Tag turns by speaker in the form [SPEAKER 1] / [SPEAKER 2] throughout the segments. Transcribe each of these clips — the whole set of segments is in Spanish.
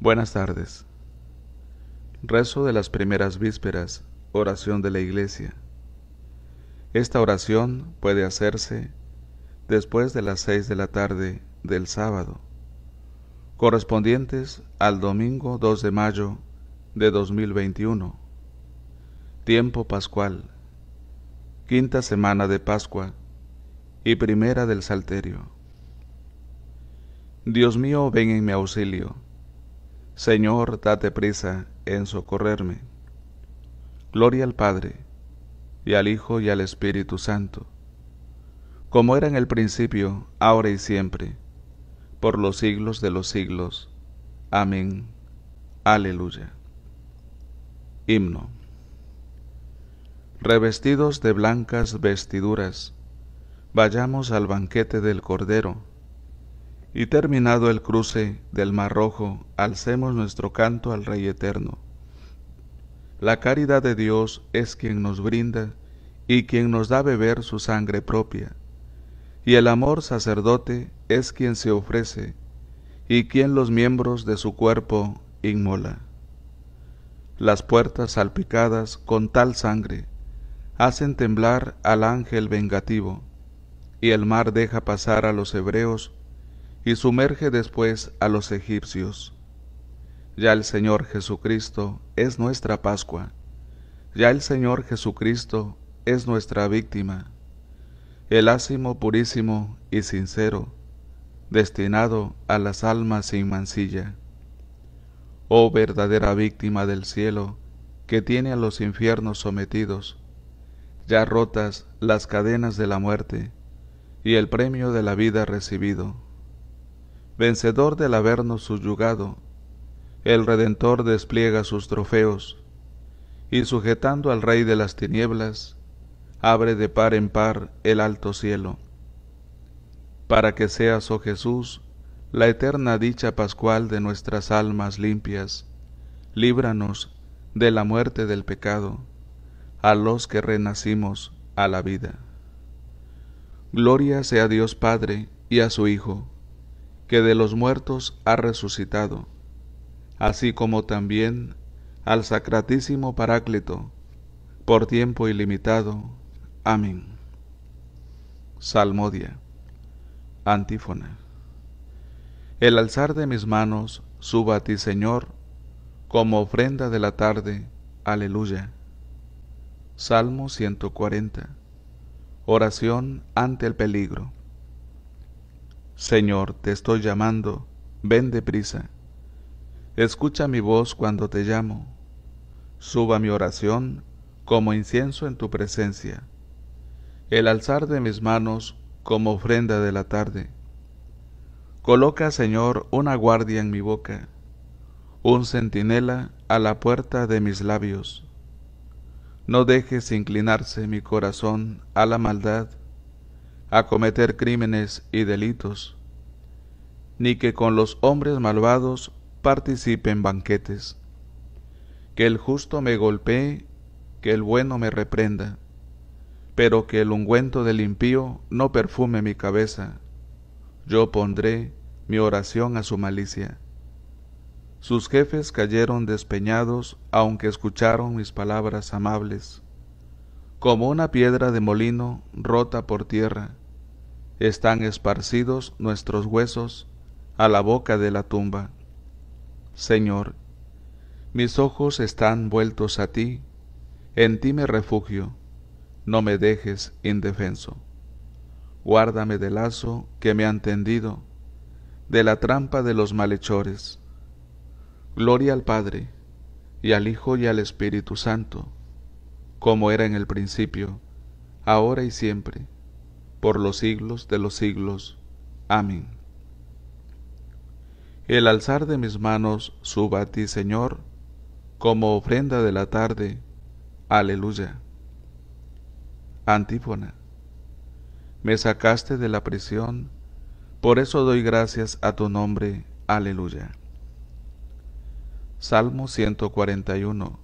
[SPEAKER 1] Buenas tardes. Rezo de las primeras vísperas, oración de la iglesia. Esta oración puede hacerse después de las seis de la tarde del sábado, correspondientes al domingo 2 de mayo de 2021, tiempo pascual, quinta semana de Pascua y primera del Salterio. Dios mío, ven en mi auxilio Señor, date prisa en socorrerme. Gloria al Padre, y al Hijo, y al Espíritu Santo, como era en el principio, ahora y siempre, por los siglos de los siglos. Amén. Aleluya. Himno. Revestidos de blancas vestiduras, vayamos al banquete del Cordero y terminado el cruce del Mar Rojo, alcemos nuestro canto al Rey Eterno. La caridad de Dios es quien nos brinda y quien nos da beber su sangre propia. Y el amor sacerdote es quien se ofrece y quien los miembros de su cuerpo inmola. Las puertas salpicadas con tal sangre hacen temblar al ángel vengativo, y el mar deja pasar a los hebreos y sumerge después a los egipcios. Ya el Señor Jesucristo es nuestra Pascua. Ya el Señor Jesucristo es nuestra víctima. El ácimo purísimo y sincero, destinado a las almas sin mancilla. Oh verdadera víctima del cielo, que tiene a los infiernos sometidos, ya rotas las cadenas de la muerte y el premio de la vida recibido vencedor del habernos subyugado, el Redentor despliega sus trofeos, y sujetando al Rey de las tinieblas, abre de par en par el alto cielo, para que seas, oh Jesús, la eterna dicha pascual de nuestras almas limpias. Líbranos de la muerte del pecado, a los que renacimos a la vida. Gloria sea a Dios Padre y a su Hijo que de los muertos ha resucitado, así como también al Sacratísimo Paráclito, por tiempo ilimitado. Amén. Salmodia. Antífona. El alzar de mis manos suba a ti, Señor, como ofrenda de la tarde. Aleluya. Salmo 140. Oración ante el peligro. Señor, te estoy llamando, ven deprisa. Escucha mi voz cuando te llamo. Suba mi oración como incienso en tu presencia. El alzar de mis manos como ofrenda de la tarde. Coloca, Señor, una guardia en mi boca, un centinela a la puerta de mis labios. No dejes inclinarse mi corazón a la maldad, a cometer crímenes y delitos, ni que con los hombres malvados participe en banquetes. Que el justo me golpee, que el bueno me reprenda, pero que el ungüento del impío no perfume mi cabeza. Yo pondré mi oración a su malicia. Sus jefes cayeron despeñados, aunque escucharon mis palabras amables. Como una piedra de molino rota por tierra, están esparcidos nuestros huesos a la boca de la tumba. Señor, mis ojos están vueltos a ti, en ti me refugio, no me dejes indefenso. Guárdame del lazo que me han tendido, de la trampa de los malhechores. Gloria al Padre, y al Hijo y al Espíritu Santo, como era en el principio, ahora y siempre por los siglos de los siglos. Amén. El alzar de mis manos suba a ti, Señor, como ofrenda de la tarde. Aleluya. Antífona. Me sacaste de la prisión, por eso doy gracias a tu nombre. Aleluya. Salmo 141.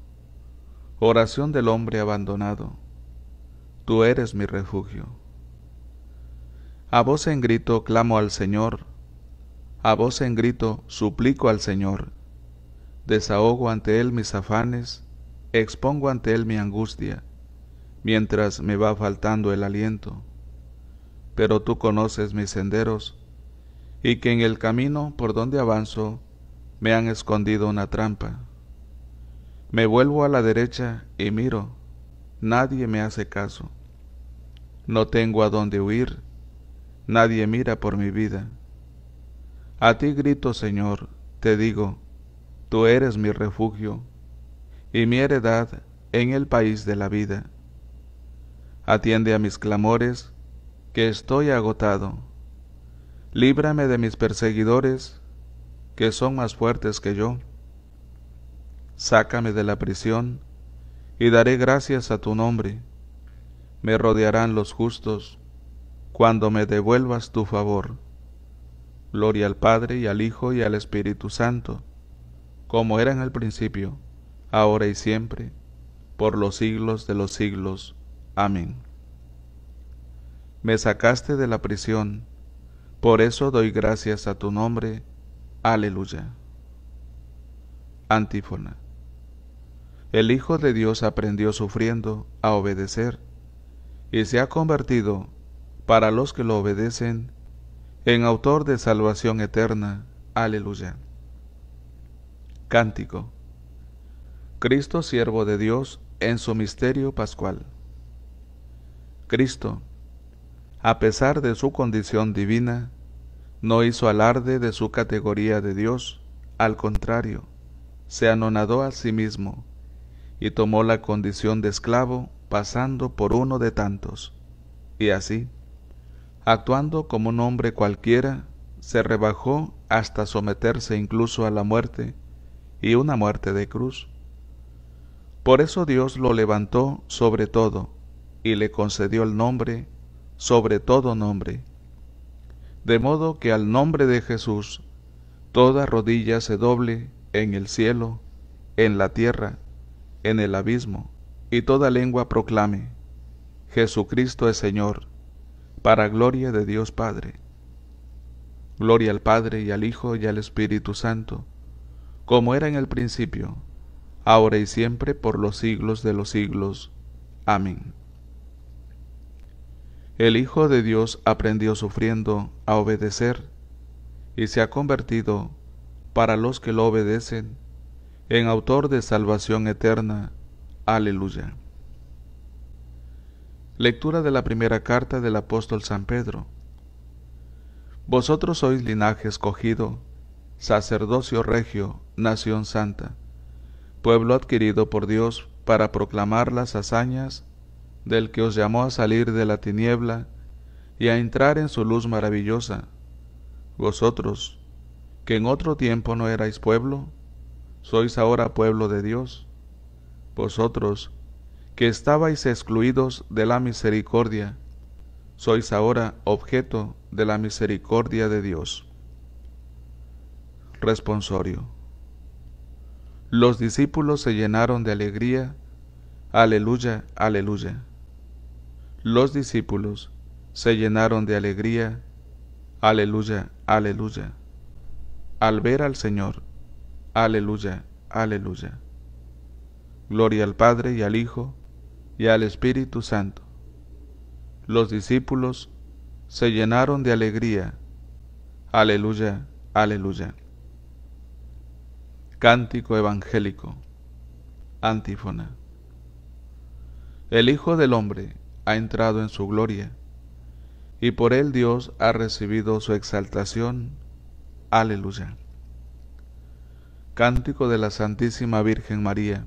[SPEAKER 1] Oración del hombre abandonado. Tú eres mi refugio. A voz en grito clamo al Señor, a voz en grito suplico al Señor. Desahogo ante Él mis afanes, expongo ante Él mi angustia, mientras me va faltando el aliento. Pero tú conoces mis senderos, y que en el camino por donde avanzo me han escondido una trampa. Me vuelvo a la derecha y miro, nadie me hace caso. No tengo a dónde huir, nadie mira por mi vida. A ti grito, Señor, te digo, tú eres mi refugio y mi heredad en el país de la vida. Atiende a mis clamores, que estoy agotado. Líbrame de mis perseguidores, que son más fuertes que yo. Sácame de la prisión, y daré gracias a tu nombre. Me rodearán los justos, cuando me devuelvas tu favor. Gloria al Padre y al Hijo y al Espíritu Santo, como era en el principio, ahora y siempre, por los siglos de los siglos. Amén. Me sacaste de la prisión, por eso doy gracias a tu nombre. Aleluya. Antífona. El Hijo de Dios aprendió sufriendo a obedecer y se ha convertido para los que lo obedecen, en autor de salvación eterna. Aleluya. Cántico. Cristo, siervo de Dios, en su misterio pascual. Cristo, a pesar de su condición divina, no hizo alarde de su categoría de Dios, al contrario, se anonadó a sí mismo y tomó la condición de esclavo pasando por uno de tantos. Y así, actuando como un hombre cualquiera, se rebajó hasta someterse incluso a la muerte, y una muerte de cruz. Por eso Dios lo levantó sobre todo, y le concedió el nombre, sobre todo nombre. De modo que al nombre de Jesús, toda rodilla se doble en el cielo, en la tierra, en el abismo, y toda lengua proclame, Jesucristo es Señor, para gloria de Dios Padre. Gloria al Padre y al Hijo y al Espíritu Santo, como era en el principio, ahora y siempre, por los siglos de los siglos. Amén. El Hijo de Dios aprendió sufriendo a obedecer y se ha convertido, para los que lo obedecen, en autor de salvación eterna. Aleluya. Lectura de la primera carta del apóstol San Pedro. Vosotros sois linaje escogido, sacerdocio regio, nación santa, pueblo adquirido por Dios para proclamar las hazañas del que os llamó a salir de la tiniebla y a entrar en su luz maravillosa. Vosotros, que en otro tiempo no erais pueblo, sois ahora pueblo de Dios. Vosotros, que estabais excluidos de la misericordia, sois ahora objeto de la misericordia de Dios. Responsorio. Los discípulos se llenaron de alegría. Aleluya, aleluya. Los discípulos se llenaron de alegría. Aleluya, aleluya. Al ver al Señor. Aleluya, aleluya. Gloria al Padre y al Hijo y al Espíritu Santo. Los discípulos se llenaron de alegría. Aleluya, aleluya. Cántico evangélico. Antífona. El Hijo del Hombre ha entrado en su gloria, y por él Dios ha recibido su exaltación. Aleluya. Cántico de la Santísima Virgen María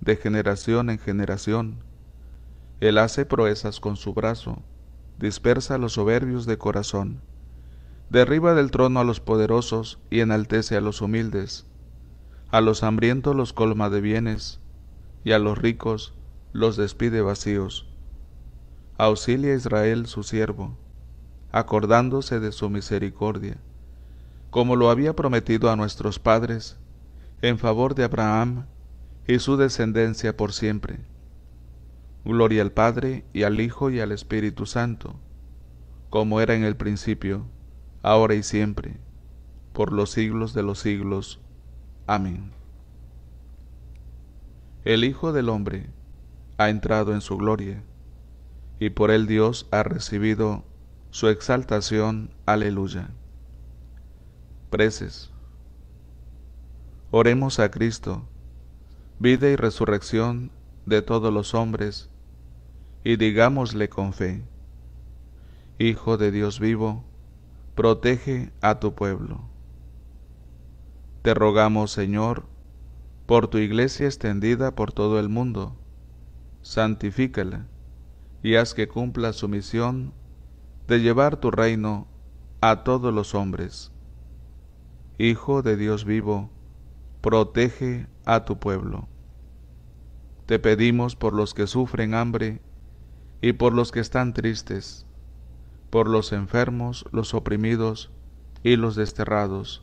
[SPEAKER 1] de generación en generación. Él hace proezas con su brazo, dispersa a los soberbios de corazón, derriba del trono a los poderosos y enaltece a los humildes. A los hambrientos los colma de bienes, y a los ricos los despide vacíos. Auxilia Israel su siervo, acordándose de su misericordia, como lo había prometido a nuestros padres, en favor de Abraham y su descendencia por siempre. Gloria al Padre, y al Hijo, y al Espíritu Santo, como era en el principio, ahora y siempre, por los siglos de los siglos. Amén. El Hijo del Hombre ha entrado en su gloria, y por él Dios ha recibido su exaltación. Aleluya. Preces. Oremos a Cristo vida y resurrección de todos los hombres, y digámosle con fe, Hijo de Dios vivo, protege a tu pueblo. Te rogamos, Señor, por tu iglesia extendida por todo el mundo, santifícala y haz que cumpla su misión de llevar tu reino a todos los hombres. Hijo de Dios vivo, protege a tu pueblo. Te pedimos por los que sufren hambre y por los que están tristes, por los enfermos, los oprimidos y los desterrados.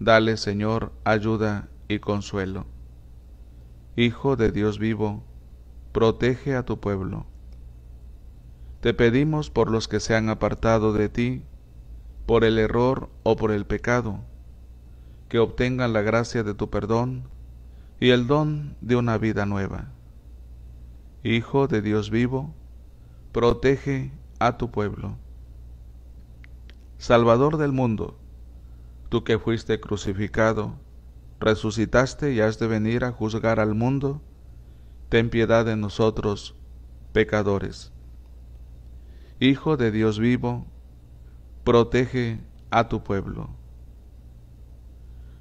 [SPEAKER 1] Dale, Señor, ayuda y consuelo. Hijo de Dios vivo, protege a tu pueblo. Te pedimos por los que se han apartado de ti, por el error o por el pecado que obtengan la gracia de tu perdón y el don de una vida nueva. Hijo de Dios vivo, protege a tu pueblo. Salvador del mundo, tú que fuiste crucificado, resucitaste y has de venir a juzgar al mundo, ten piedad de nosotros, pecadores. Hijo de Dios vivo, protege a tu pueblo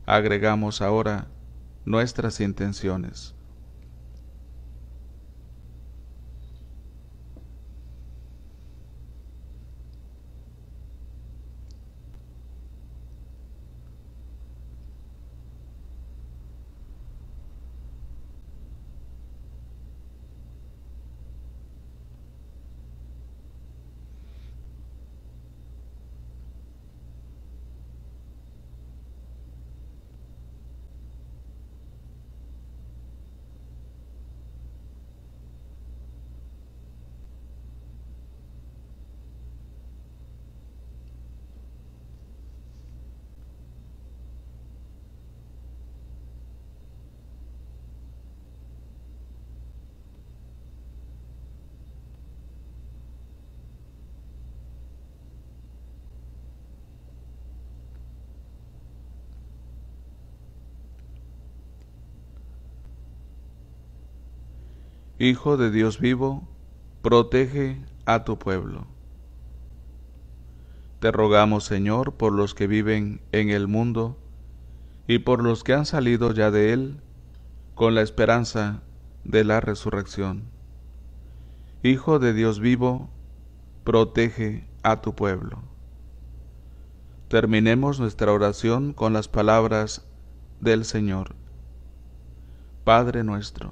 [SPEAKER 1] agregamos ahora nuestras intenciones. Hijo de Dios vivo, protege a tu pueblo. Te rogamos, Señor, por los que viven en el mundo y por los que han salido ya de él, con la esperanza de la resurrección. Hijo de Dios vivo, protege a tu pueblo. Terminemos nuestra oración con las palabras del Señor. Padre nuestro,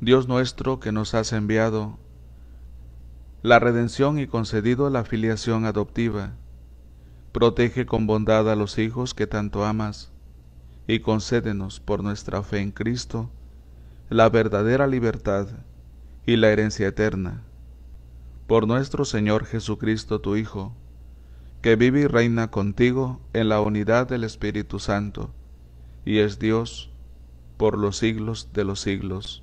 [SPEAKER 1] Dios nuestro que nos has enviado la redención y concedido la filiación adoptiva, protege con bondad a los hijos que tanto amas y concédenos por nuestra fe en Cristo la verdadera libertad y la herencia eterna. Por nuestro Señor Jesucristo, tu Hijo, que vive y reina contigo en la unidad del Espíritu Santo, y es Dios por los siglos de los siglos.